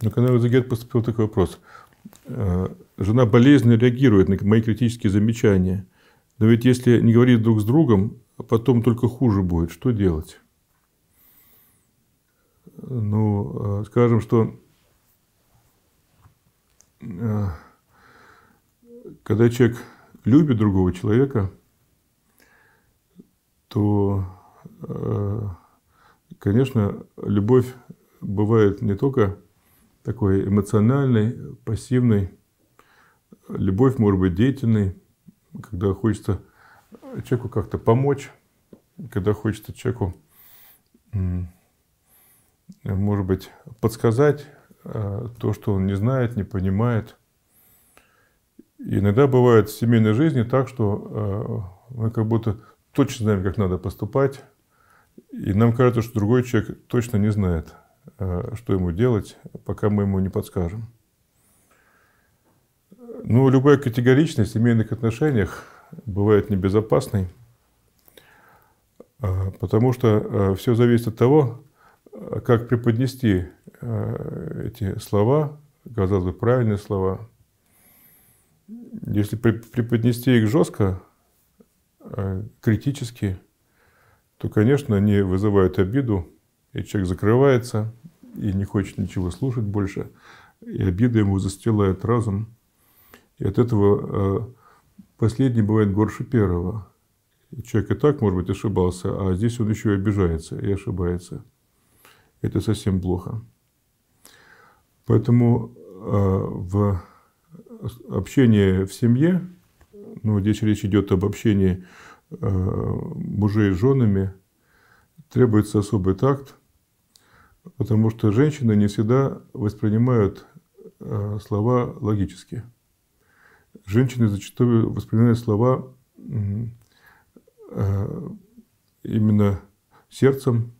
На канал Загет поступил такой вопрос. Э, жена болезненно реагирует на мои критические замечания. Но ведь если не говорить друг с другом, потом только хуже будет. Что делать? Ну, э, скажем, что э, когда человек любит другого человека, то, конечно, любовь бывает не только такой эмоциональной, пассивной. Любовь может быть деятельной, когда хочется человеку как-то помочь, когда хочется человеку, может быть, подсказать э, то, что он не знает, не понимает. И иногда бывает в семейной жизни так, что э, мы как будто точно знаем, как надо поступать, и нам кажется, что другой человек точно не знает – Э, что ему делать, пока мы ему не подскажем. Но ну, любая категоричность в семейных отношениях бывает небезопасной, э, потому что э, все зависит от того, как преподнести эти слова, казалось бы, правильные слова. Если преподнести их жестко, критически, то, конечно, они вызывают обиду, и человек закрывается и не хочет ничего слушать больше. И обида ему застилает разум. И от этого э, последний бывает горше первого. Человек и так, может быть, ошибался, а здесь он еще и обижается, и ошибается. Это совсем плохо. Поэтому э, в общении в семье, ну, здесь речь идет об общении э, мужей с женами, требуется особый такт, потому что женщины не всегда воспринимают э, слова логически. Женщины зачастую воспринимают слова э, именно сердцем,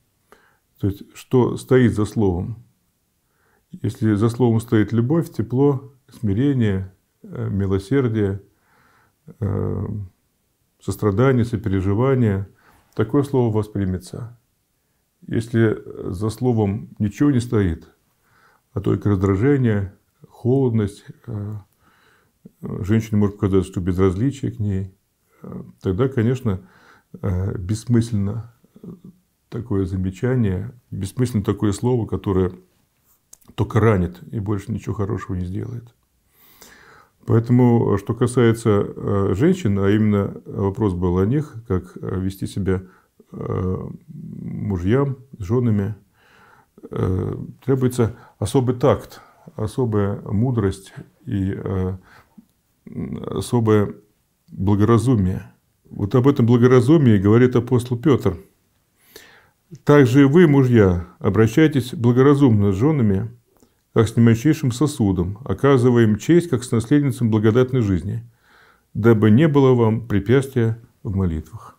то есть что стоит за словом. Если за словом стоит любовь, тепло, смирение, э, милосердие, сострадание, сопереживание, такое слово воспримется. Если за словом ничего не стоит, а только раздражение, холодность, э, женщине может показаться, что безразличие к ней, э, тогда, конечно, э, бессмысленно такое замечание, бессмысленно такое слово, которое только ранит и больше ничего хорошего не сделает. Поэтому, что касается женщин, а именно вопрос был о них, как вести себя мужьям, с женами э, требуется особый такт, особая мудрость и э, особое благоразумие. Вот об этом благоразумии говорит апостол Петр. «Также и вы, мужья, обращайтесь благоразумно с женами, как с немощнейшим сосудом, оказывая им честь, как с наследницем благодатной жизни, дабы не было вам препятствия в молитвах».